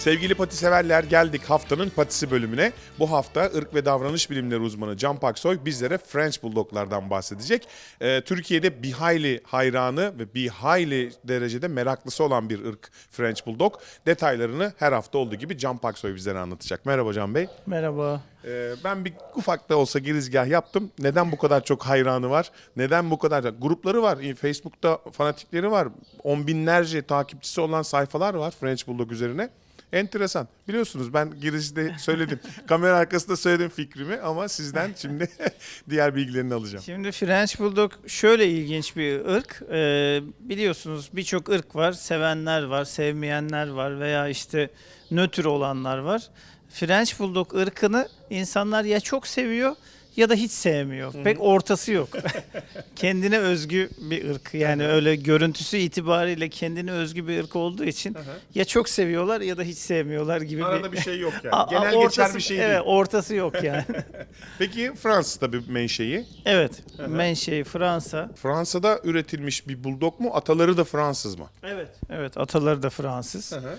Sevgili pati severler geldik haftanın patisi bölümüne. Bu hafta ırk ve davranış bilimleri uzmanı Can Paksoy bizlere French Bulldog'lardan bahsedecek. Ee, Türkiye'de bir hayli hayranı ve bir hayli derecede meraklısı olan bir ırk French Bulldog. Detaylarını her hafta olduğu gibi Can Paksoy bizlere anlatacak. Merhaba Can Bey. Merhaba. Ee, ben bir ufak da olsa girizgah yaptım. Neden bu kadar çok hayranı var? Neden bu kadar Grupları var. Facebook'ta fanatikleri var. On binlerce takipçisi olan sayfalar var French Bulldog üzerine. Enteresan. Biliyorsunuz ben girişte söyledim. kamera arkasında söyledim fikrimi ama sizden şimdi diğer bilgilerini alacağım. Şimdi French Bulldog şöyle ilginç bir ırk. Ee, biliyorsunuz birçok ırk var. Sevenler var, sevmeyenler var veya işte nötr olanlar var. French Bulldog ırkını insanlar ya çok seviyor ya da hiç sevmiyor. Hı-hı. Pek ortası yok. kendine özgü bir ırk. Yani Hı-hı. öyle görüntüsü itibariyle kendine özgü bir ırk olduğu için Hı-hı. ya çok seviyorlar ya da hiç sevmiyorlar gibi Arada bir, bir şey yok yani. Genel ortası, geçer bir şey değil. Evet, ortası yok yani. Peki Fransız tabii menşeyi. Evet. Hı-hı. Menşei Fransa. Fransa'da üretilmiş bir buldok mu? Ataları da Fransız mı? Evet. Evet, ataları da Fransız. Hı-hı.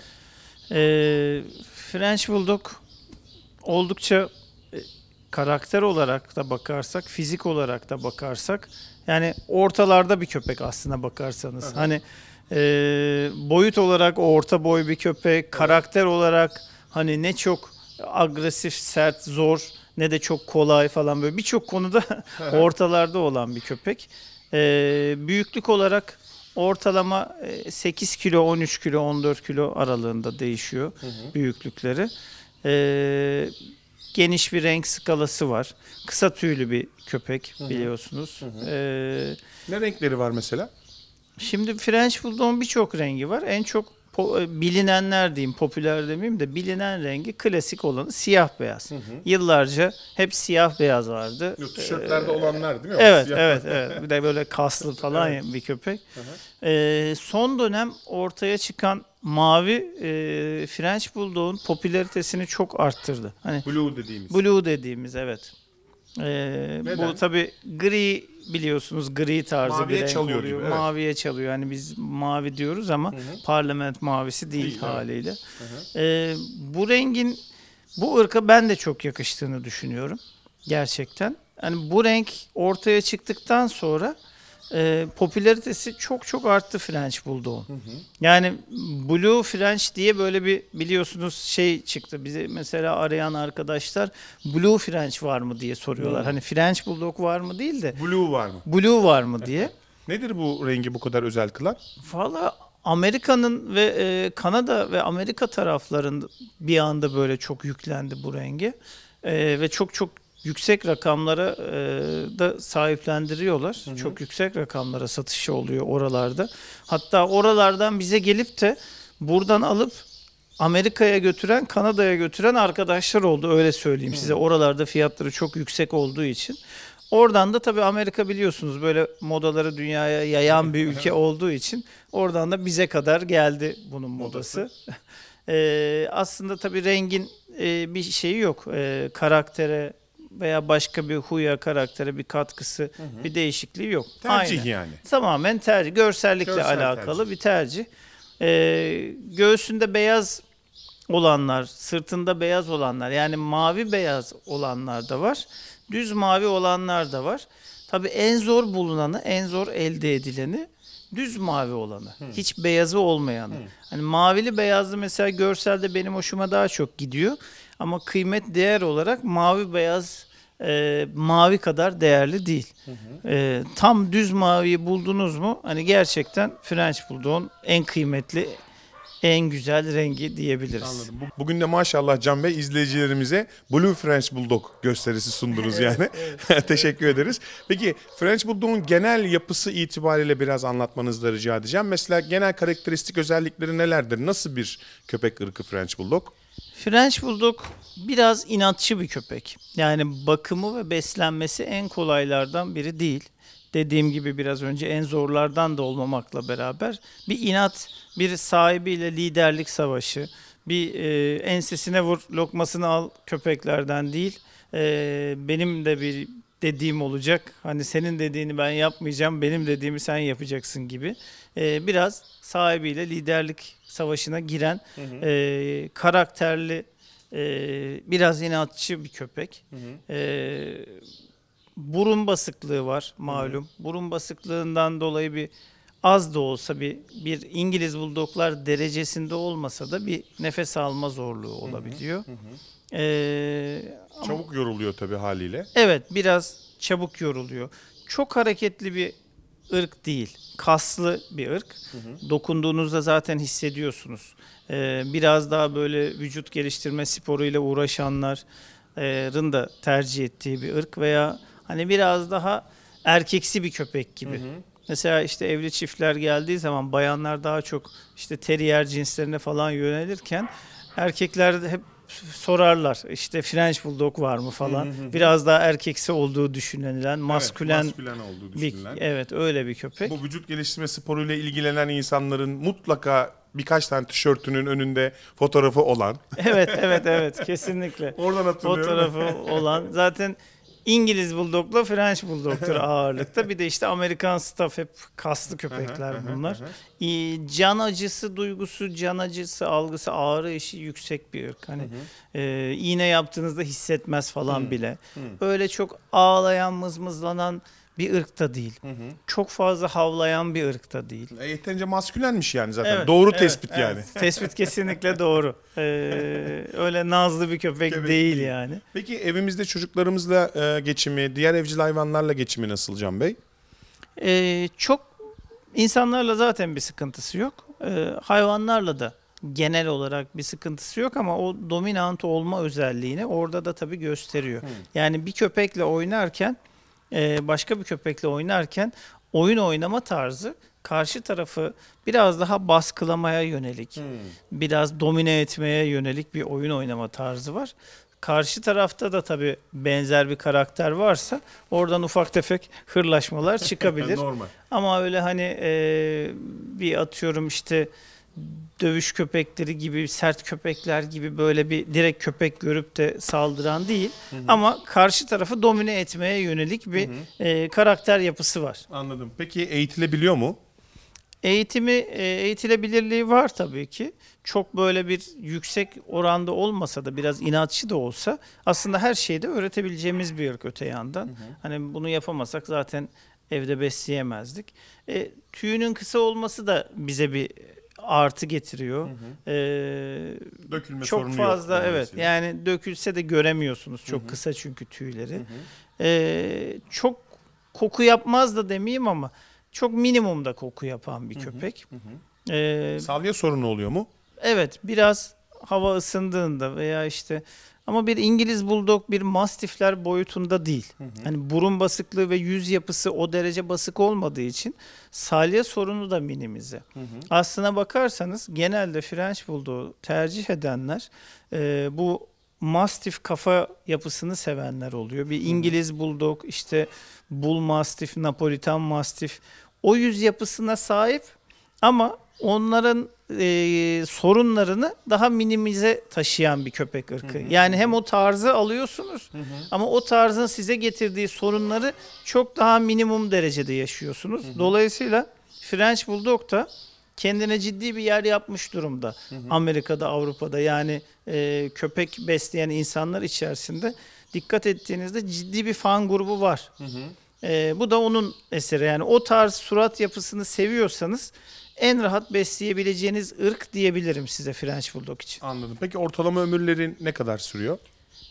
Ee, French Bulldog oldukça karakter olarak da bakarsak, fizik olarak da bakarsak yani ortalarda bir köpek aslında bakarsanız. Aha. Hani e, boyut olarak orta boy bir köpek, karakter olarak hani ne çok agresif, sert, zor ne de çok kolay falan böyle birçok konuda ortalarda olan bir köpek. E, büyüklük olarak ortalama 8 e, kilo, 13 kilo, 14 kilo aralığında değişiyor hı hı. büyüklükleri. E, geniş bir renk skalası var. Kısa tüylü bir köpek biliyorsunuz. Hı-hı. Ee, ne renkleri var mesela? Şimdi French Bulldog'un birçok rengi var. En çok e, bilinenler diyeyim, popüler demeyeyim de bilinen rengi klasik olanı siyah beyaz. Hı hı. Yıllarca hep siyah beyaz vardı. Yok, tişörtlerde ee, olanlar değil mi? Evet, siyah evet, evet. Bir de böyle kaslı falan evet. bir köpek. Hı hı. Ee, son dönem ortaya çıkan mavi e, French Bulldog'un popülaritesini çok arttırdı. Hani Blue dediğimiz. Blue dediğimiz evet. Ee, bu tabi gri biliyorsunuz gri tarzı maviye bir renk çalıyor oluyor. Gibi, evet. Maviye çalıyor. Yani biz mavi diyoruz ama hı hı. parlament mavisi değil, değil haliyle. Ee, bu rengin bu ırka ben de çok yakıştığını düşünüyorum gerçekten. Yani bu renk ortaya çıktıktan sonra e, popülaritesi çok çok arttı French Bulldog. Yani Blue French diye böyle bir biliyorsunuz şey çıktı. Bizi mesela arayan arkadaşlar Blue French var mı diye soruyorlar. Hı. Hani French Bulldog var mı değil de Blue var mı? Blue var mı diye. Nedir bu rengi bu kadar özel kılan? Valla Amerika'nın ve e, Kanada ve Amerika taraflarında bir anda böyle çok yüklendi bu rengi. E, ve çok çok yüksek rakamlara e, da sahiplendiriyorlar. Hı hı. Çok yüksek rakamlara satışı oluyor oralarda. Hatta oralardan bize gelip de buradan alıp Amerika'ya götüren, Kanada'ya götüren arkadaşlar oldu öyle söyleyeyim hı. size. Oralarda fiyatları çok yüksek olduğu için. Oradan da tabii Amerika biliyorsunuz böyle modaları dünyaya yayan bir ülke olduğu için oradan da bize kadar geldi bunun modası. modası. ee, aslında tabii rengin e, bir şeyi yok. Ee, karaktere, veya başka bir huya karaktere bir katkısı hı hı. bir değişikliği yok. Tercih Aynı. yani. Tamamen tercih. Görsellikle Görsel alakalı tercih. bir tercih. Ee, göğsünde beyaz olanlar, sırtında beyaz olanlar yani mavi beyaz olanlar da var. Düz mavi olanlar da var. tabi en zor bulunanı, en zor elde edileni düz mavi olanı. Hı. Hiç beyazı olmayanı. Hı. Hani mavili beyazlı mesela görselde benim hoşuma daha çok gidiyor. Ama kıymet değer olarak mavi beyaz e, mavi kadar değerli değil. Hı hı. E, tam düz maviyi buldunuz mu? Hani gerçekten French Bulldog'un en kıymetli en güzel rengi diyebiliriz. Anladım. Bugün de maşallah Can Bey izleyicilerimize Blue French Bulldog gösterisi sundunuz yani. Teşekkür ederiz. Peki French Bulldog'un genel yapısı itibariyle biraz anlatmanızı rica edeceğim. Mesela genel karakteristik özellikleri nelerdir? Nasıl bir köpek ırkı French Bulldog? French Bulldog biraz inatçı bir köpek. Yani bakımı ve beslenmesi en kolaylardan biri değil. Dediğim gibi biraz önce en zorlardan da olmamakla beraber bir inat, bir sahibiyle liderlik savaşı, bir e, ensesine vur, lokmasını al köpeklerden değil. E, benim de bir dediğim olacak. Hani senin dediğini ben yapmayacağım, benim dediğimi sen yapacaksın gibi. E, biraz sahibiyle liderlik savaşına giren hı hı. E, karakterli, e, biraz inatçı bir köpek. Hı hı. E, burun basıklığı var malum. Hı hı. Burun basıklığından dolayı bir az da olsa bir bir İngiliz buldoklar derecesinde olmasa da bir nefes alma zorluğu olabiliyor. Hı hı. Hı hı. Ee, çabuk ama, yoruluyor tabii haliyle. Evet biraz çabuk yoruluyor. Çok hareketli bir ırk değil. Kaslı bir ırk. Hı hı. Dokunduğunuzda zaten hissediyorsunuz. Ee, biraz daha böyle vücut geliştirme sporuyla uğraşanların da tercih ettiği bir ırk veya hani biraz daha erkeksi bir köpek gibi. Hı hı. Mesela işte evli çiftler geldiği zaman bayanlar daha çok işte terrier cinslerine falan yönelirken erkekler hep sorarlar. İşte French Bulldog var mı falan. Biraz daha erkeksi olduğu düşünülen, maskülen, evet, maskülen olduğu düşünülen. Bir, evet öyle bir köpek. Bu vücut geliştirme sporuyla ilgilenen insanların mutlaka birkaç tane tişörtünün önünde fotoğrafı olan. Evet evet evet kesinlikle. Oradan hatırlıyorum. Fotoğrafı olan. Zaten İngiliz Bulldog'la French Bulldog'tur ağırlıkta. Bir de işte Amerikan Staff hep kaslı köpekler bunlar. Ee, can acısı duygusu, can acısı algısı, ağrı işi yüksek bir ırk. Hani e, iğne yaptığınızda hissetmez falan bile. Öyle çok ağlayan, mızmızlanan bir ırkta değil. Hı hı. Çok fazla havlayan bir ırkta değil. E, yeterince maskülenmiş yani zaten. Evet, doğru evet, tespit evet. yani. Tespit kesinlikle doğru. Ee, öyle nazlı bir köpek Tabii. değil yani. Peki evimizde çocuklarımızla e, geçimi, diğer evcil hayvanlarla geçimi nasıl Can Bey? Ee, çok insanlarla zaten bir sıkıntısı yok. Ee, hayvanlarla da genel olarak bir sıkıntısı yok ama o dominant olma özelliğini orada da tabii gösteriyor. Hı. Yani bir köpekle oynarken e, başka bir köpekle oynarken oyun oynama tarzı karşı tarafı biraz daha baskılamaya yönelik, hmm. biraz domine etmeye yönelik bir oyun oynama tarzı var. Karşı tarafta da tabii benzer bir karakter varsa oradan ufak tefek hırlaşmalar çıkabilir. Normal. Ama öyle hani e, bir atıyorum işte dövüş köpekleri gibi, sert köpekler gibi böyle bir direkt köpek görüp de saldıran değil. Hı hı. Ama karşı tarafı domine etmeye yönelik bir hı hı. E, karakter yapısı var. Anladım. Peki eğitilebiliyor mu? Eğitimi, e, eğitilebilirliği var tabii ki. Çok böyle bir yüksek oranda olmasa da biraz inatçı da olsa aslında her şeyi de öğretebileceğimiz bir ırk öte yandan. Hı hı. Hani bunu yapamasak zaten evde besleyemezdik. E, tüyünün kısa olması da bize bir artı getiriyor. Ee, Dökülme çok sorunu fazla yok. Evet mesela. yani dökülse de göremiyorsunuz çok hı hı. kısa çünkü tüyleri. Ee, çok koku yapmaz da demeyeyim ama çok minimumda koku yapan bir köpek. Ee, Salya sorunu oluyor mu? Evet biraz hava ısındığında veya işte ama bir İngiliz Bulldog bir mastifler boyutunda değil. Hı hı. Hani burun basıklığı ve yüz yapısı o derece basık olmadığı için salya sorunu da minimize. Hı hı. Aslına bakarsanız genelde French bulldog'u tercih edenler e, bu mastif kafa yapısını sevenler oluyor. Bir İngiliz bulldog işte Bull mastif, napolitan mastif o yüz yapısına sahip ama onların e, sorunlarını daha minimize taşıyan bir köpek ırkı. Hı hı. Yani hem o tarzı alıyorsunuz hı hı. ama o tarzın size getirdiği sorunları çok daha minimum derecede yaşıyorsunuz. Hı hı. Dolayısıyla French Bulldog da kendine ciddi bir yer yapmış durumda. Hı hı. Amerika'da, Avrupa'da yani e, köpek besleyen insanlar içerisinde dikkat ettiğinizde ciddi bir fan grubu var. Hı hı. E, bu da onun eseri. Yani o tarz surat yapısını seviyorsanız en rahat besleyebileceğiniz ırk diyebilirim size French Bulldog için. Anladım. Peki ortalama ömürleri ne kadar sürüyor?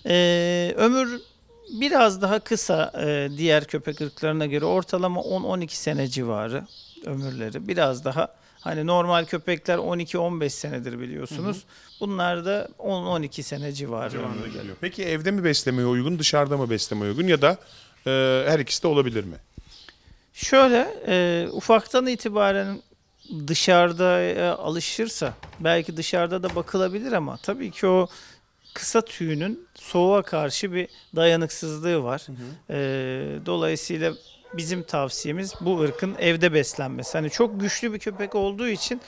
Ee, ömür biraz daha kısa e, diğer köpek ırklarına göre ortalama 10-12 sene civarı ömürleri. Biraz daha hani normal köpekler 12-15 senedir biliyorsunuz. Hı hı. Bunlar da 10-12 sene civarı ömürleri. geliyor. Peki evde mi beslemeye uygun, dışarıda mı beslemeye uygun ya da e, her ikisi de olabilir mi? Şöyle e, ufaktan itibaren dışarıda e, alışırsa belki dışarıda da bakılabilir ama tabii ki o kısa tüyünün soğuğa karşı bir dayanıksızlığı var. Hı hı. E, dolayısıyla bizim tavsiyemiz bu ırkın evde beslenmesi. Hani çok güçlü bir köpek olduğu için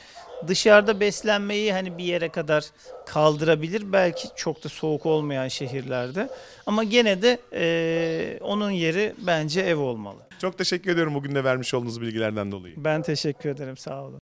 dışarıda beslenmeyi hani bir yere kadar kaldırabilir belki çok da soğuk olmayan şehirlerde ama gene de e, onun yeri bence ev olmalı. Çok teşekkür ediyorum bugün de vermiş olduğunuz bilgilerden dolayı. Ben teşekkür ederim sağ olun.